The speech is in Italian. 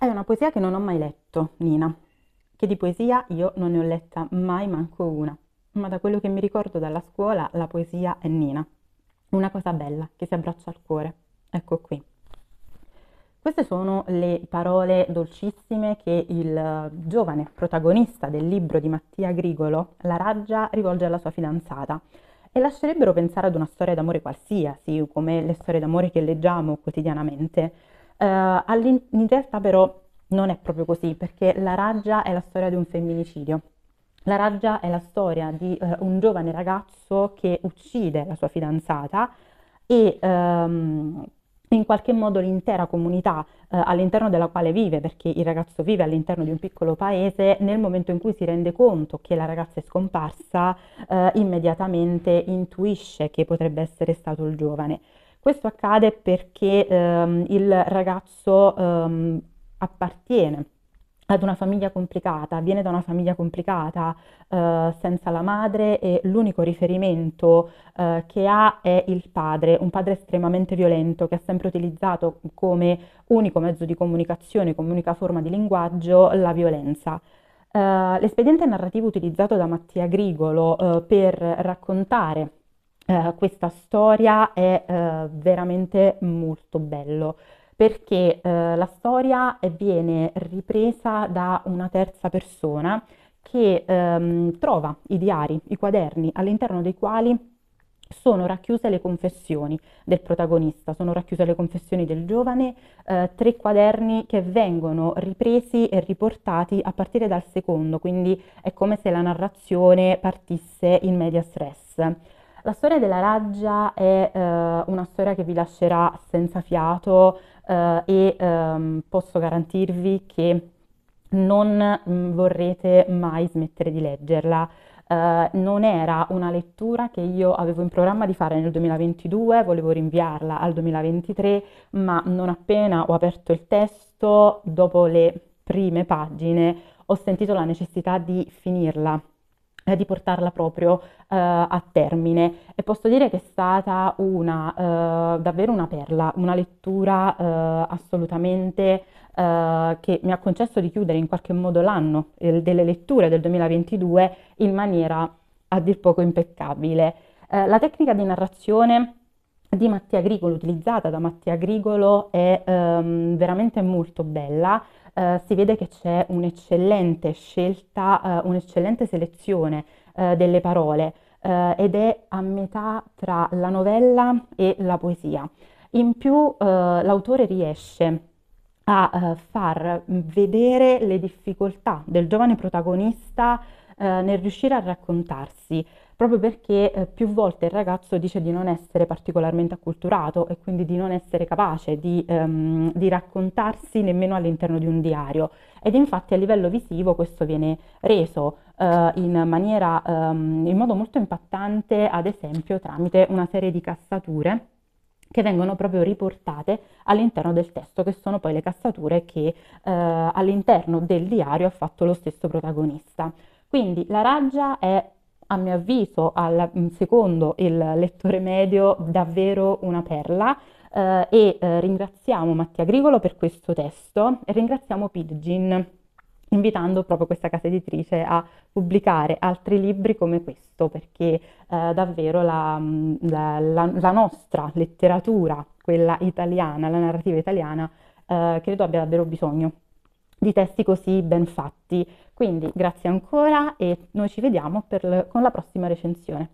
È una poesia che non ho mai letto, Nina, che di poesia io non ne ho letta mai manco una, ma da quello che mi ricordo dalla scuola la poesia è Nina, una cosa bella che si abbraccia al cuore. Ecco qui. Queste sono le parole dolcissime che il eh, giovane protagonista del libro di Mattia Grigolo, La Raggia, rivolge alla sua fidanzata e lascerebbero pensare ad una storia d'amore qualsiasi, come le storie d'amore che leggiamo quotidianamente. Eh, in realtà però non è proprio così, perché la raggia è la storia di un femminicidio. La raggia è la storia di eh, un giovane ragazzo che uccide la sua fidanzata e ehm, in qualche modo l'intera comunità eh, all'interno della quale vive, perché il ragazzo vive all'interno di un piccolo paese, nel momento in cui si rende conto che la ragazza è scomparsa, eh, immediatamente intuisce che potrebbe essere stato il giovane. Questo accade perché ehm, il ragazzo ehm, appartiene ad una famiglia complicata, viene da una famiglia complicata, eh, senza la madre e l'unico riferimento eh, che ha è il padre, un padre estremamente violento che ha sempre utilizzato come unico mezzo di comunicazione, come unica forma di linguaggio, la violenza. Eh, l'espediente narrativo utilizzato da Mattia Grigolo eh, per raccontare eh, questa storia è eh, veramente molto bello perché eh, la storia viene ripresa da una terza persona che ehm, trova i diari, i quaderni all'interno dei quali sono racchiuse le confessioni del protagonista, sono racchiuse le confessioni del giovane, eh, tre quaderni che vengono ripresi e riportati a partire dal secondo, quindi è come se la narrazione partisse in media stress. La storia della raggia è eh, una storia che vi lascerà senza fiato eh, e ehm, posso garantirvi che non mh, mm, vorrete mai smettere di leggerla. Uh, non era una lettura che io avevo in programma di fare nel 2022, volevo rinviarla al 2023, ma non appena ho aperto il testo, dopo le prime pagine, ho sentito la necessità di finirla eh, di portarla proprio uh, a termine e posso dire che è stata una, uh, davvero una perla, una lettura uh, assolutamente che mi ha concesso di chiudere in qualche modo l'anno eh, delle letture del 2022 in maniera a dir poco impeccabile. la tecnica di narrazione di Mattia Grigolo, utilizzata da Mattia Grigolo, è ehm, veramente molto bella. Eh, si vede che c'è un'eccellente scelta, eh, un'eccellente selezione eh, delle parole eh, ed è a metà tra la novella e la poesia. In più eh, l'autore riesce a eh, far vedere le difficoltà del giovane protagonista nel riuscire a raccontarsi, proprio perché eh, più volte il ragazzo dice di non essere particolarmente acculturato e quindi di non essere capace di, ehm, di raccontarsi nemmeno all'interno di un diario. Ed infatti a livello visivo questo viene reso eh, in, maniera, ehm, in modo molto impattante, ad esempio tramite una serie di cassature che vengono proprio riportate all'interno del testo, che sono poi le cassature che eh, all'interno del diario ha fatto lo stesso protagonista. Quindi la raggia è a mio avviso, alla, secondo il lettore medio, davvero una perla. Eh, e eh, ringraziamo Mattia Grigolo per questo testo e ringraziamo Pidgin invitando proprio questa casa editrice a pubblicare altri libri come questo, perché eh, davvero la, mm, la, la, la, nostra letteratura, quella italiana, la narrativa italiana, eh, credo abbia davvero bisogno di testi così ben fatti. Quindi grazie ancora e noi ci vediamo per, con la prossima recensione.